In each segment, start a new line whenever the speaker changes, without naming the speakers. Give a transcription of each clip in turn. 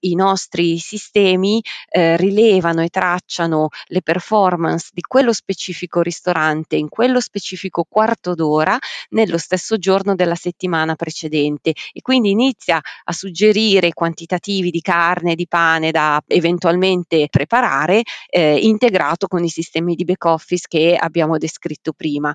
i nostri sistemi eh, rilevano e tracciano le performance di quello specifico ristorante in quello specifico quarto d'ora nello stesso giorno della settimana precedente e quindi inizia a suggerire quantitativi di carne, di pane da eventualmente preparare eh, integrato con i sistemi di back office che abbiamo descritto prima.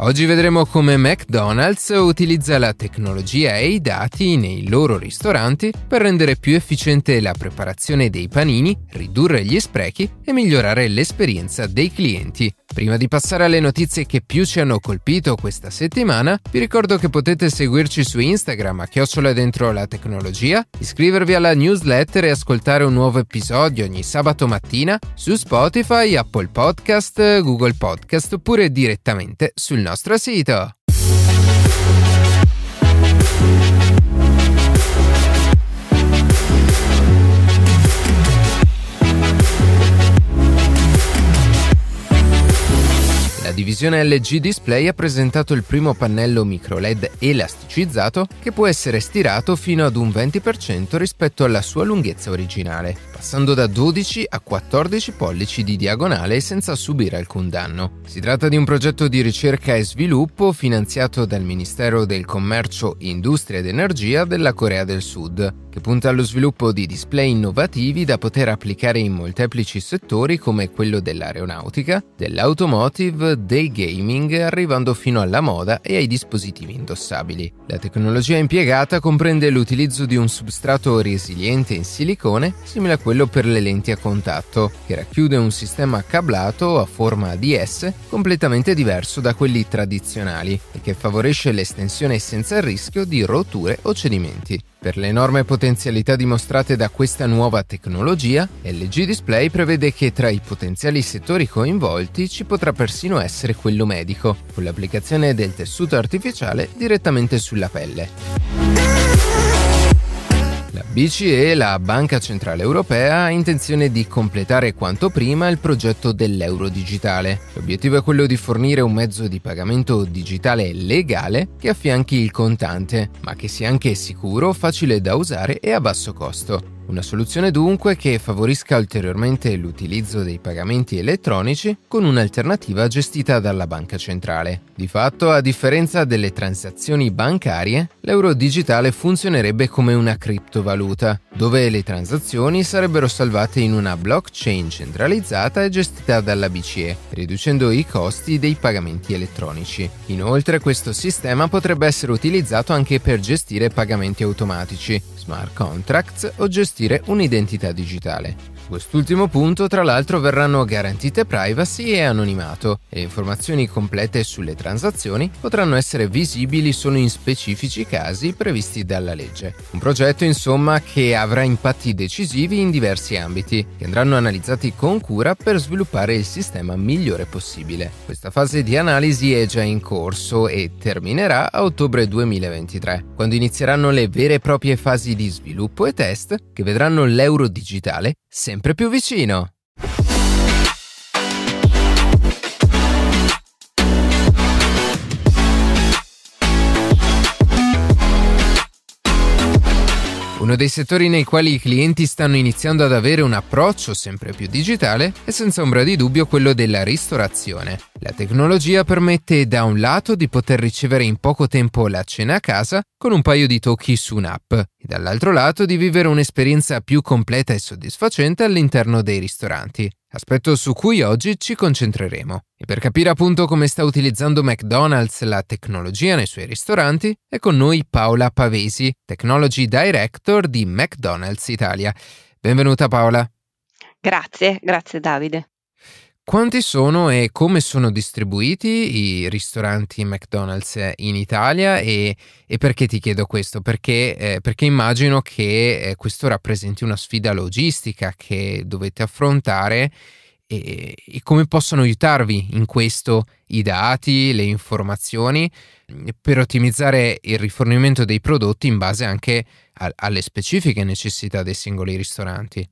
Oggi vedremo come McDonald's utilizza la tecnologia e i dati nei loro ristoranti per rendere più efficiente la preparazione dei panini, ridurre gli sprechi e migliorare l'esperienza dei clienti. Prima di passare alle notizie che più ci hanno colpito questa settimana, vi ricordo che potete seguirci su Instagram a chiocciola dentro la tecnologia, iscrivervi alla newsletter e ascoltare un nuovo episodio ogni sabato mattina su Spotify, Apple Podcast, Google Podcast oppure direttamente sul nostro nostro sito. divisione LG Display ha presentato il primo pannello micro LED elasticizzato che può essere stirato fino ad un 20% rispetto alla sua lunghezza originale, passando da 12 a 14 pollici di diagonale senza subire alcun danno. Si tratta di un progetto di ricerca e sviluppo finanziato dal Ministero del Commercio, Industria ed Energia della Corea del Sud, che punta allo sviluppo di display innovativi da poter applicare in molteplici settori come quello dell'aeronautica, dell'automotive, del gaming arrivando fino alla moda e ai dispositivi indossabili. La tecnologia impiegata comprende l'utilizzo di un substrato resiliente in silicone simile a quello per le lenti a contatto, che racchiude un sistema cablato a forma di S completamente diverso da quelli tradizionali e che favorisce l'estensione senza il rischio di rotture o cedimenti. Per le enorme potenzialità dimostrate da questa nuova tecnologia, LG Display prevede che tra i potenziali settori coinvolti ci potrà persino essere quello medico, con l'applicazione del tessuto artificiale direttamente sulla pelle. BCE e la Banca Centrale Europea ha intenzione di completare quanto prima il progetto dell'euro digitale. L'obiettivo è quello di fornire un mezzo di pagamento digitale legale che affianchi il contante, ma che sia anche sicuro, facile da usare e a basso costo. Una soluzione dunque che favorisca ulteriormente l'utilizzo dei pagamenti elettronici con un'alternativa gestita dalla banca centrale. Di fatto, a differenza delle transazioni bancarie, l'euro digitale funzionerebbe come una criptovaluta, dove le transazioni sarebbero salvate in una blockchain centralizzata e gestita dalla BCE, riducendo i costi dei pagamenti elettronici. Inoltre questo sistema potrebbe essere utilizzato anche per gestire pagamenti automatici, smart contracts o gestire un'identità digitale. Quest'ultimo punto, tra l'altro, verranno garantite privacy e anonimato, e informazioni complete sulle transazioni potranno essere visibili solo in specifici casi previsti dalla legge. Un progetto, insomma, che avrà impatti decisivi in diversi ambiti, che andranno analizzati con cura per sviluppare il sistema migliore possibile. Questa fase di analisi è già in corso e terminerà a ottobre 2023, quando inizieranno le vere e proprie fasi di sviluppo e test che vedranno l'euro digitale sempre sempre più vicino. Uno dei settori nei quali i clienti stanno iniziando ad avere un approccio sempre più digitale è senza ombra di dubbio quello della ristorazione. La tecnologia permette da un lato di poter ricevere in poco tempo la cena a casa con un paio di tocchi su un'app dall'altro lato di vivere un'esperienza più completa e soddisfacente all'interno dei ristoranti, aspetto su cui oggi ci concentreremo. E per capire appunto come sta utilizzando McDonald's la tecnologia nei suoi ristoranti, è con noi Paola Pavesi, Technology Director di McDonald's Italia. Benvenuta Paola.
Grazie, grazie Davide.
Quanti sono e come sono distribuiti i ristoranti McDonald's in Italia e, e perché ti chiedo questo? Perché, eh, perché immagino che eh, questo rappresenti una sfida logistica che dovete affrontare e, e, come possono aiutarvi in questo i dati, le informazioni per ottimizzare il rifornimento dei prodotti in base anche a, alle specifiche necessità dei singoli ristoranti.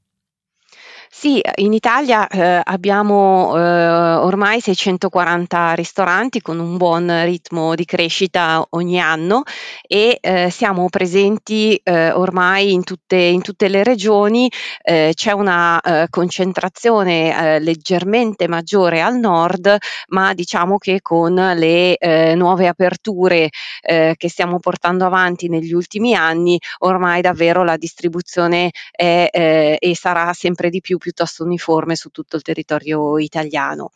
Sì, in Italia, ehm, abbiamo, ehm, ormai 640 ristoranti con un buon ritmo di crescita ogni anno e, ehm, siamo presenti, ehm, ormai in tutte in tutte le regioni. Ehm, c'è una, ehm, concentrazione, ehm, leggermente maggiore al nord, ma diciamo che con le, ehm, nuove aperture, ehm, che stiamo portando avanti negli ultimi anni, ormai davvero la distribuzione è, ehm, e sarà sempre di più piuttosto uniforme su tutto il territorio italiano.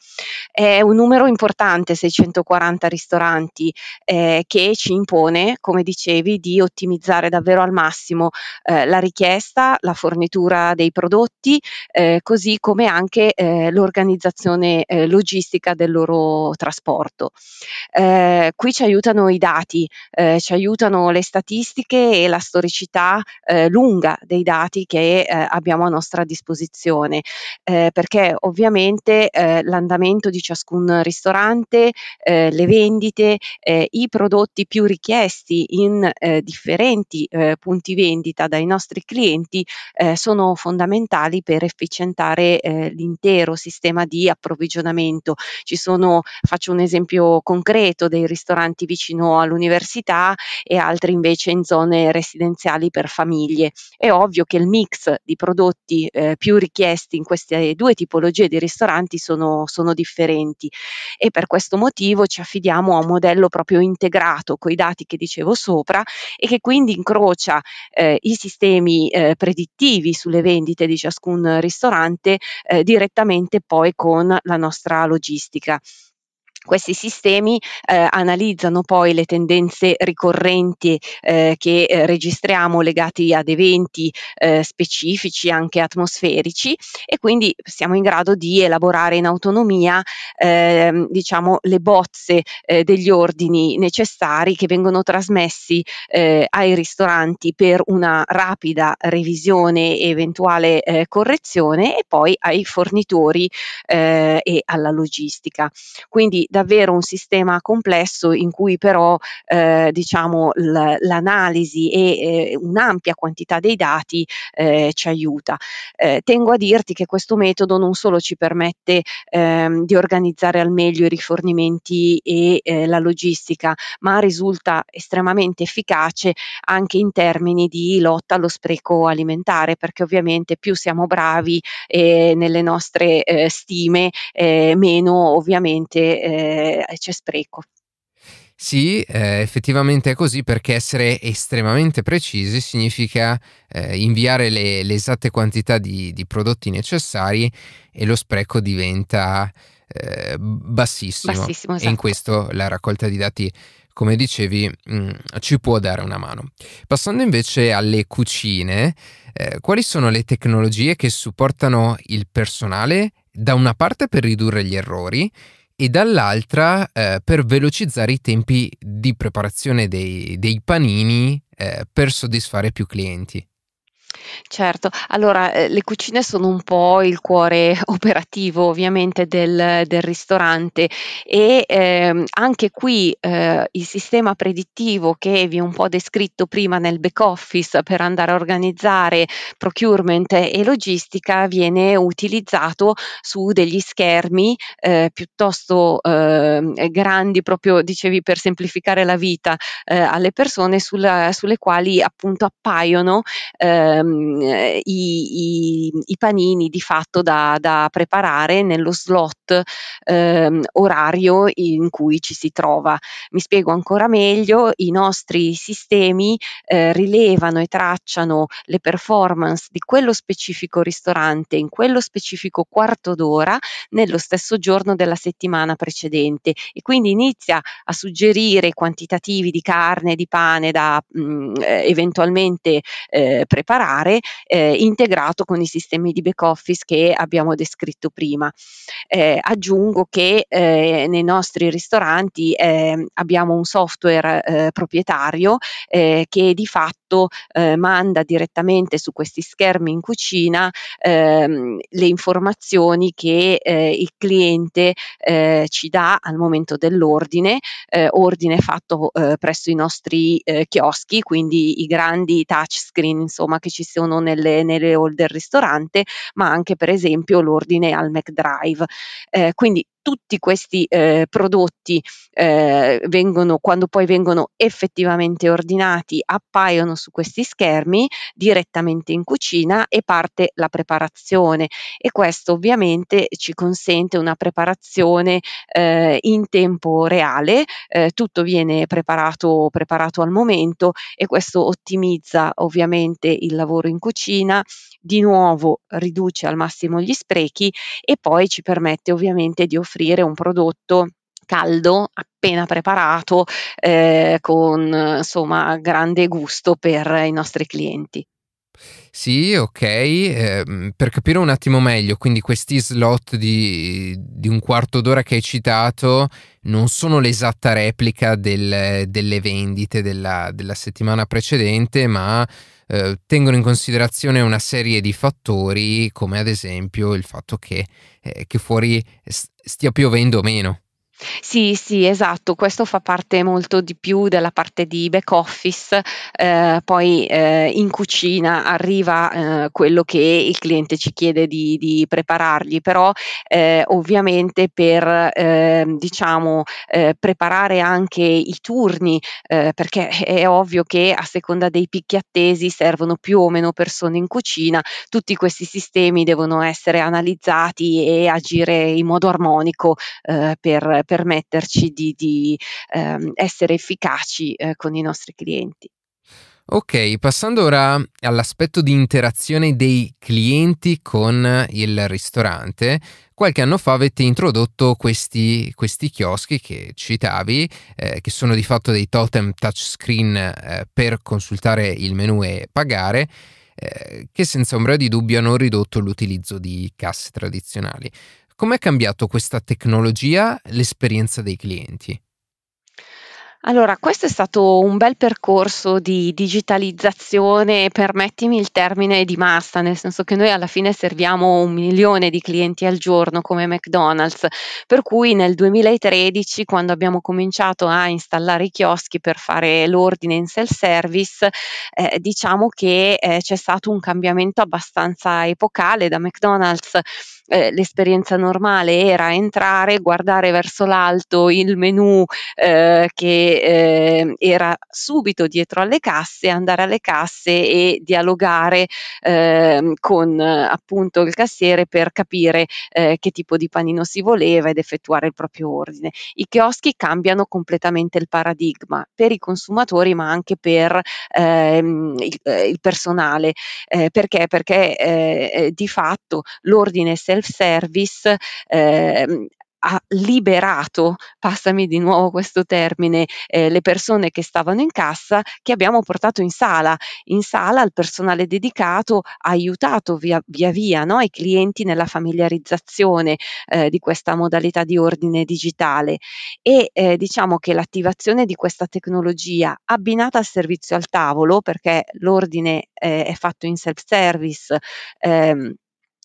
È un numero importante, 640 ristoranti, eh, che ci impone, come dicevi, di ottimizzare davvero al massimo eh, la richiesta, la fornitura dei prodotti, eh, così come anche eh, l'organizzazione eh, logistica del loro trasporto. Eh, qui ci aiutano i dati, ci aiutano le statistiche e la storicità lunga dei dati che abbiamo a nostra disposizione situazione, eh, perché ovviamente eh, l'andamento di ciascun ristorante, eh, le vendite, eh, i prodotti più richiesti in eh, differenti eh, punti vendita dai nostri clienti sono fondamentali per efficientare l'intero sistema di approvvigionamento. Ci sono, faccio un esempio concreto, dei ristoranti vicino all'università e altri invece in zone residenziali per famiglie. È ovvio che il mix di prodotti eh, più richiesti richiesti in queste due tipologie di ristoranti sono, sono differenti e per questo motivo ci affidiamo a un modello proprio integrato con i dati che dicevo sopra e che quindi incrocia eh, i sistemi eh, predittivi sulle vendite di ciascun ristorante eh, direttamente poi con la nostra logistica questi sistemi eh, analizzano poi le tendenze ricorrenti eh, che eh, registriamo legati ad eventi eh, specifici, anche atmosferici, e quindi siamo in grado di elaborare in autonomia ehm, diciamo, le bozze eh, degli ordini necessari che vengono trasmessi ai ristoranti per una rapida revisione e eventuale correzione e poi ai fornitori e alla logistica. Quindi davvero un sistema complesso in cui però eh, diciamo l- l'analisi e eh, un'ampia quantità dei dati eh, ci aiuta. Eh, tengo a dirti che questo metodo non solo ci permette ehm, di organizzare al meglio i rifornimenti e eh, la logistica, ma risulta estremamente efficace anche in termini di lotta allo spreco alimentare, perché ovviamente più siamo bravi eh, nelle nostre stime, meno ovviamente c'è, eh, c'è spreco.
Sì, eh, effettivamente è così perché essere estremamente precisi significa eh, inviare le, le, esatte quantità di, di, prodotti necessari e lo spreco diventa eh, bassissimo. bassissimo esatto. E in esatto. questo la raccolta di dati, come dicevi, mh, mm, ci può dare una mano. Passando invece alle cucine, eh, quali sono le tecnologie che supportano il personale da una parte per ridurre gli errori e dall'altra eh, per velocizzare i tempi di preparazione dei, dei panini eh, per soddisfare più clienti.
Certo, allora eh, le cucine sono un po' il cuore operativo ovviamente del, del ristorante e ehm, anche qui eh, il sistema predittivo che vi ho un po' descritto prima nel back office per andare a organizzare procurement e logistica viene utilizzato su degli schermi eh, piuttosto ehm, grandi, proprio dicevi per semplificare la vita eh, alle persone sulla, sulle quali appunto appaiono. Ehm, Ehm, eh, i, i, i, panini di fatto da, da preparare nello slot ehm, orario in cui ci si trova. Mi spiego ancora meglio, i nostri sistemi eh, rilevano e tracciano le performance di quello specifico ristorante in quello specifico quarto d'ora nello stesso giorno della settimana precedente e quindi inizia a suggerire quantitativi di carne, di pane da mh, mm, eh, eventualmente eh, preparare fare eh, integrato con i sistemi di back office che abbiamo descritto prima. Eh, aggiungo che eh, nei nostri ristoranti ehm, abbiamo un software eh, proprietario eh, che di fatto eh, manda direttamente su questi schermi in cucina ehm, le informazioni che il cliente ci dà al momento dell'ordine, ordine fatto presso i nostri chioschi, quindi i grandi touchscreen insomma che ci sono sono nelle, nelle hall del ristorante, ma anche per esempio l'ordine al McDrive. Eh, quindi tutti questi eh, prodotti eh, vengono, quando poi vengono effettivamente ordinati, appaiono su questi schermi direttamente in cucina e parte la preparazione e questo ovviamente ci consente una preparazione eh, in tempo reale, eh, tutto viene preparato, preparato al momento e questo ottimizza ovviamente il lavoro in cucina, di nuovo riduce al massimo gli sprechi e poi ci permette ovviamente di offrire offrire un prodotto caldo, appena preparato, eh, con insomma grande gusto per i nostri clienti.
Sì, ok. Eh, per capire un attimo meglio, quindi questi slot di, di, un quarto d'ora che hai citato non sono l'esatta replica del, delle vendite della, della settimana precedente, ma eh, tengono in considerazione una serie di fattori come ad esempio il fatto che, eh, che fuori stia piovendo meno.
Sì, sì, esatto, questo fa parte molto di più della parte di back office, eh, poi eh, in cucina arriva eh, quello che il cliente ci chiede di, di preparargli, però eh, ovviamente per eh, diciamo, eh, preparare anche i turni, perché è ovvio che a seconda dei picchi attesi servono più o meno persone in cucina, tutti questi sistemi devono essere analizzati e agire in modo armonico per permetterci di, di ehm, essere efficaci eh, con i nostri clienti.
Ok, passando ora all'aspetto di interazione dei clienti con il ristorante, qualche anno fa avete introdotto questi, questi chioschi che citavi, eh, che sono di fatto dei totem touchscreen eh, per consultare il menu e pagare, eh, che senza ombra di dubbio hanno ridotto l'utilizzo di casse tradizionali. Come Com'è cambiato questa tecnologia l'esperienza dei clienti?
Allora, questo è stato un bel percorso di digitalizzazione, permettimi il termine di massa, nel senso che noi alla fine serviamo un milione di clienti al giorno come McDonald's, per cui nel 2013, quando abbiamo cominciato a installare i chioschi per fare l'ordine in self-service, eh, diciamo che eh, c'è stato un cambiamento abbastanza epocale da McDonald's eh, l'esperienza normale era entrare, guardare verso l'alto il menu eh, che eh, era subito dietro alle casse, andare alle casse e dialogare ehm, con appunto il cassiere per capire eh, che tipo di panino si voleva ed effettuare il proprio ordine. I chioschi cambiano completamente il paradigma per i consumatori ma anche per ehm, il, eh, il, personale. Eh, perché? Perché eh, di fatto l'ordine self self-service eh, ha liberato, passami di nuovo questo termine, eh, le persone che stavano in cassa che abbiamo portato in sala. In sala il personale dedicato ha aiutato via via, via no? i clienti nella familiarizzazione eh, di questa modalità di ordine digitale e eh, diciamo che l'attivazione di questa tecnologia abbinata al servizio al tavolo, perché l'ordine eh, è fatto in self-service, ehm,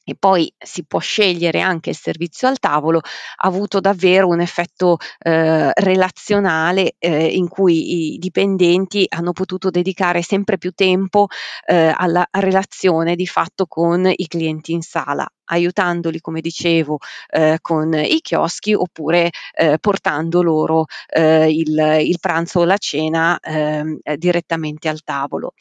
e poi si può scegliere anche il servizio al tavolo, ha avuto davvero un effetto eh, relazionale eh, in cui i dipendenti hanno potuto dedicare sempre più tempo eh, alla relazione di fatto con i clienti in sala aiutandoli, come dicevo, eh, con i chioschi oppure eh, portando loro eh, il, il, pranzo o la cena ehm, direttamente al tavolo.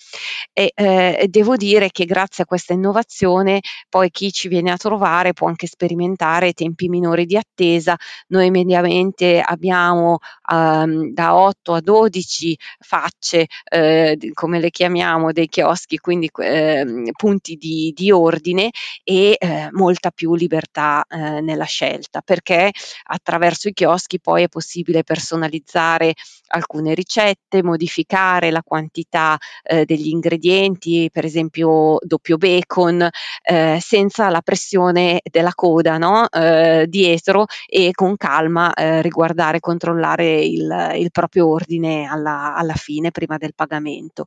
E eh, devo dire che grazie a questa innovazione poi chi ci viene a trovare può anche sperimentare tempi minori di attesa. Noi mediamente abbiamo ehm, da 8 a 12 facce, eh, come le chiamiamo, dei chioschi, quindi ehm, punti di, di ordine e eh, molta più libertà eh, nella scelta, perché attraverso i chioschi poi è possibile personalizzare alcune ricette, modificare la quantità eh, degli ingredienti, per esempio doppio bacon, eh, senza la pressione della coda no? eh, dietro e con calma eh, riguardare, controllare il, il proprio ordine alla, alla, fine, prima del pagamento.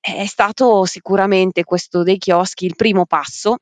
È stato sicuramente questo dei chioschi il primo passo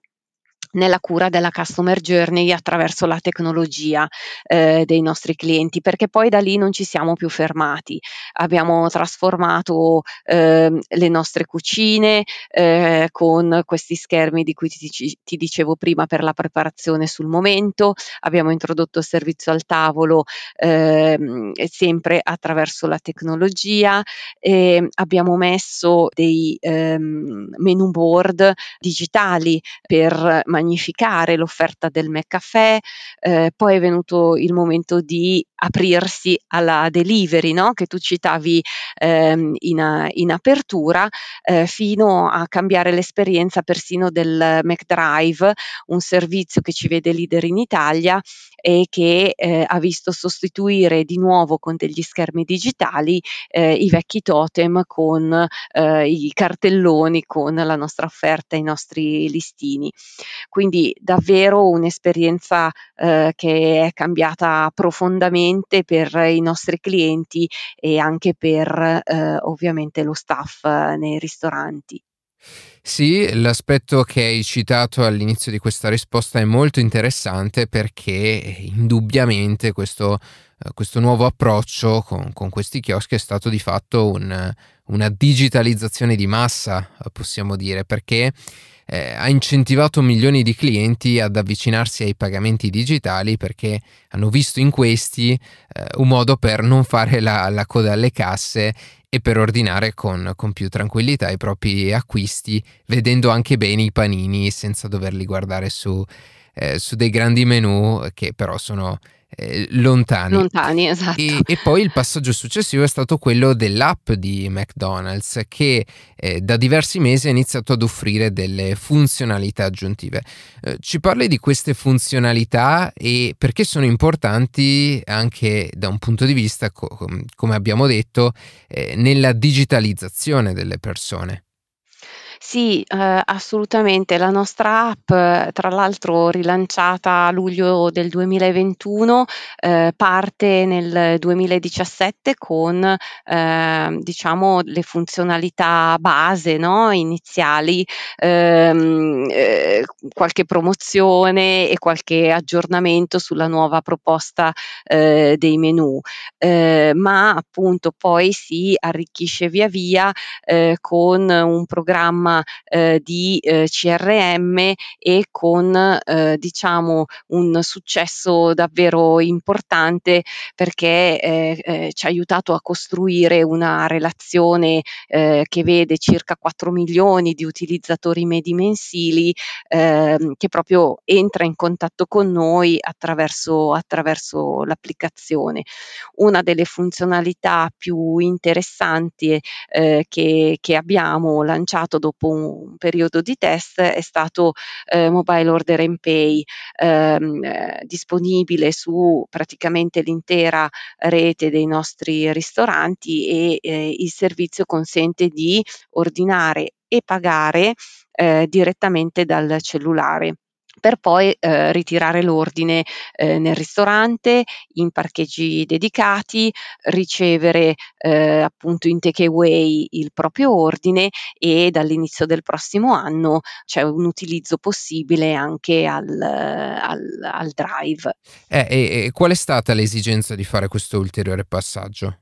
nella cura della customer journey attraverso la tecnologia eh, dei nostri clienti, perché poi da lì non ci siamo più fermati. Abbiamo trasformato eh, le nostre cucine eh, con questi schermi di cui ti, ti, dicevo prima per la preparazione sul momento, abbiamo introdotto servizio al tavolo ehm, sempre attraverso la tecnologia, e ehm, abbiamo messo dei ehm, menu board digitali per magnificare l'offerta del McCaffè, eh, poi è venuto il momento di aprirsi alla delivery no? che tu citavi ehm, in, in, apertura, eh, fino a cambiare l'esperienza persino del McDrive, un servizio che ci vede leader in Italia e che eh, ha visto sostituire di nuovo con degli schermi digitali eh, i vecchi totem con eh, i cartelloni, con la nostra offerta, i nostri listini. Quindi davvero un'esperienza eh, che è cambiata profondamente per i nostri clienti e anche per eh, ovviamente lo staff eh, nei ristoranti.
Sì, l'aspetto che hai citato all'inizio di questa risposta è molto interessante perché eh, indubbiamente questo eh, questo nuovo approccio con, con, questi chioschi è stato di fatto un, una digitalizzazione di massa, eh, possiamo dire, perché eh, ha incentivato milioni di clienti ad avvicinarsi ai pagamenti digitali perché hanno visto in questi eh, un modo per non fare la, la, coda alle casse e per ordinare con, con più tranquillità i propri acquisti, vedendo anche bene i panini senza doverli guardare su, eh, su dei grandi menu che però sono eh, lontani. Lontani, esatto. E, e, poi il passaggio successivo è stato quello dell'app di McDonald's che eh, da diversi mesi ha iniziato ad offrire delle funzionalità aggiuntive. Eh, ci parli di queste funzionalità e perché sono importanti anche da un punto di vista, co- come abbiamo detto, eh, nella digitalizzazione delle persone.
Sì, eh, assolutamente. La nostra app, eh, tra l'altro rilanciata a luglio del 2021, eh, parte nel 2017 con eh, diciamo le funzionalità base no? iniziali, ehm, eh, qualche promozione e qualche aggiornamento sulla nuova proposta eh, dei menu, ma appunto poi si arricchisce via via con un programma sistema eh, di eh, CRM e con ehm, diciamo un successo davvero importante perché ehm, ehm, ci ha aiutato a costruire una relazione che vede circa 4 milioni di utilizzatori medi mensili che proprio entra in contatto con noi attraverso, attraverso l'applicazione. Una delle funzionalità più interessanti eh, che, che, abbiamo lanciato dopo dopo un periodo di test è stato eh, Mobile Order and Pay ehm, eh, disponibile su praticamente l'intera rete dei nostri ristoranti e eh, il servizio consente di ordinare e pagare eh, direttamente dal cellulare per poi eh, ritirare l'ordine eh, nel ristorante, in parcheggi dedicati, ricevere eh, appunto in takeaway il proprio ordine e dall'inizio del prossimo anno c'è un utilizzo possibile anche al, al, al drive.
Eh, e qual è stata l'esigenza di fare questo ulteriore passaggio?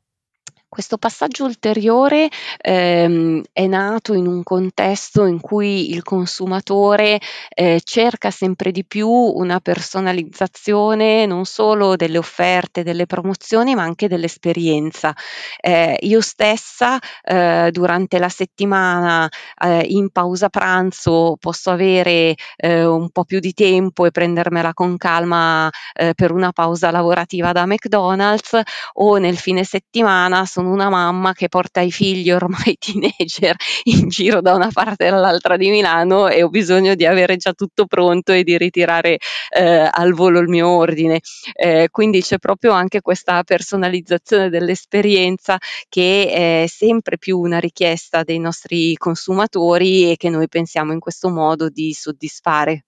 Questo passaggio ulteriore ehm, è nato in un contesto in cui il consumatore eh, cerca sempre di più una personalizzazione non solo delle offerte, delle promozioni, ma anche dell'esperienza. Eh, io stessa eh, durante la settimana eh, in pausa pranzo posso avere eh, un po' più di tempo e prendermela con calma eh, per una pausa lavorativa da McDonald's o nel fine settimana sono con una mamma che porta i figli ormai teenager in giro da una parte e dall'altra di Milano e ho bisogno di avere già tutto pronto e di ritirare eh, al volo il mio ordine. Eh, quindi c'è proprio anche questa personalizzazione dell'esperienza che è sempre più una richiesta dei nostri consumatori e che noi pensiamo in questo modo di soddisfare.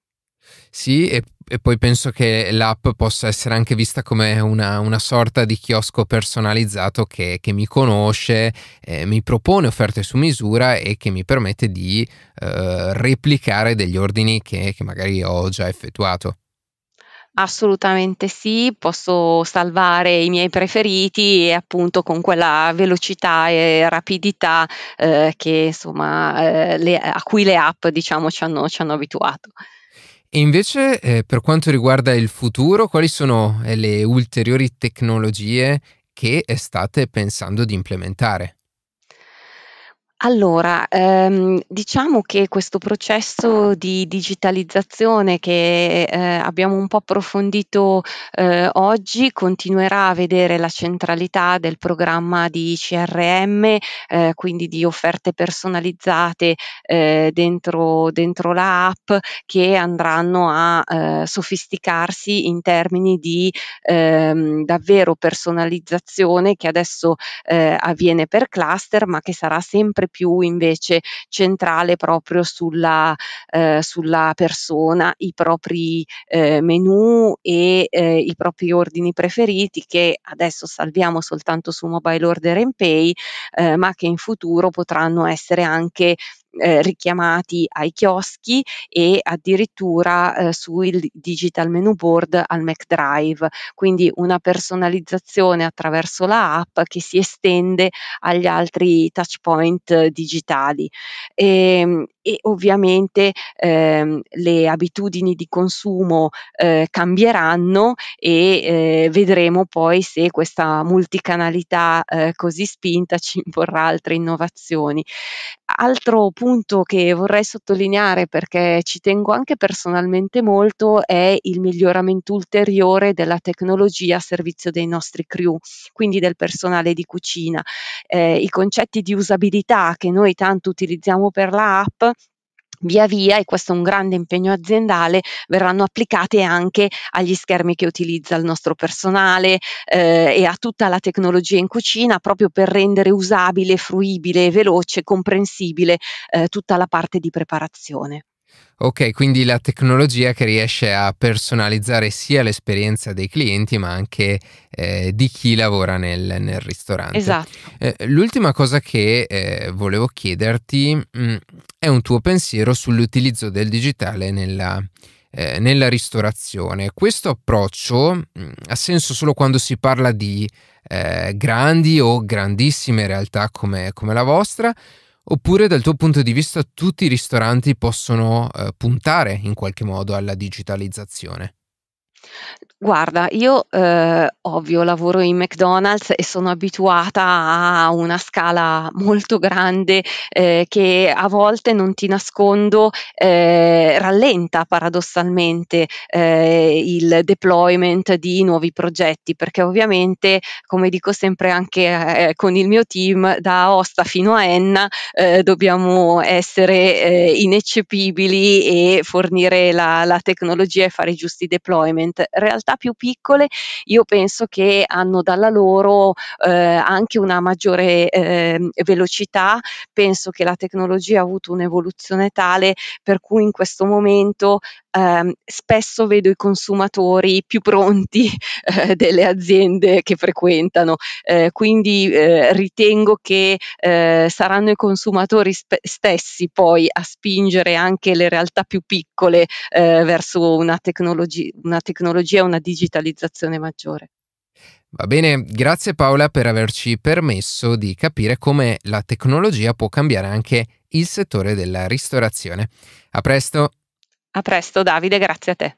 Sì, e, e, poi penso che l'app possa essere anche vista come una, una sorta di chiosco personalizzato che, che mi conosce, eh, mi propone offerte su misura e che mi permette di eh, replicare degli ordini che, che magari ho già effettuato.
Assolutamente sì, posso salvare i miei preferiti e appunto con quella velocità e rapidità eh, che, insomma, eh, le, a cui le app diciamo, ci, hanno, ci hanno abituato.
E invece eh, per quanto riguarda il futuro, quali sono eh, le ulteriori tecnologie che state pensando di implementare?
Allora, ehm, diciamo che questo processo di digitalizzazione che, ehm, abbiamo un po' approfondito, ehm, oggi continuerà a vedere la centralità del programma di CRM, ehm, quindi di offerte personalizzate, ehm, dentro dentro la che andranno a, ehm, sofisticarsi in termini di, ehm, davvero personalizzazione che adesso, ehm, avviene per cluster, ma che sarà sempre più invece centrale proprio sulla, eh, sulla persona, i propri eh, menu e eh, i propri ordini preferiti che adesso salviamo soltanto su Mobile Order and Pay, eh, ma che in futuro potranno essere anche eh, richiamati ai chioschi e addirittura eh, sul digital menu board al Mac Drive, quindi una personalizzazione attraverso la app che si estende agli altri touch point eh, digitali. E, ehm, e ovviamente ehm, le abitudini di consumo eh, cambieranno e eh, vedremo poi se questa multicanalità eh, così spinta ci imporrà altre innovazioni. Altro punto che vorrei sottolineare perché ci tengo anche personalmente molto è il miglioramento ulteriore della tecnologia a servizio dei nostri crew, quindi del personale di cucina. Eh, I concetti di usabilità che noi tanto utilizziamo per la app via via, e questo è un grande impegno aziendale, verranno applicate anche agli schermi che utilizza il nostro personale eh, e a tutta la tecnologia in cucina, proprio per rendere usabile, fruibile, veloce, comprensibile eh, tutta la parte di preparazione.
Ok, quindi la tecnologia che riesce a personalizzare sia l'esperienza dei clienti ma anche eh, di chi lavora nel, nel ristorante. Esatto. Eh, l'ultima cosa che eh, volevo chiederti mh, mm, è un tuo pensiero sull'utilizzo del digitale nella, eh, nella ristorazione. Questo approccio mh, mm, ha senso solo quando si parla di eh, grandi o grandissime realtà come, come la vostra Oppure dal tuo punto di vista tutti i ristoranti possono eh, puntare in qualche modo alla digitalizzazione?
Guarda, io, ehm, ovvio lavoro in McDonald's e sono abituata a una scala molto grande, ehm, che a volte, non ti nascondo, ehm, rallenta paradossalmente, ehm, il deployment di nuovi progetti, perché ovviamente, come dico sempre anche, ehm, con il mio team, da Aosta fino a Enna, ehm, dobbiamo essere, ehm, ineccepibili e fornire la la tecnologia e fare i giusti deployment. In Realtà realtà più piccole io penso che hanno dalla loro eh, anche una maggiore eh, velocità, penso che la tecnologia ha avuto un'evoluzione tale per cui in questo momento ehm, spesso vedo i consumatori più pronti eh, delle aziende che frequentano, eh, quindi eh, ritengo che eh, saranno i consumatori sp- stessi poi a spingere anche le realtà più piccole eh, verso una, tecnologi- una tecnologia una digitalizzazione maggiore.
Va bene, grazie Paola per averci permesso di capire come la tecnologia può cambiare anche il settore della ristorazione. A presto!
A presto Davide, grazie a te.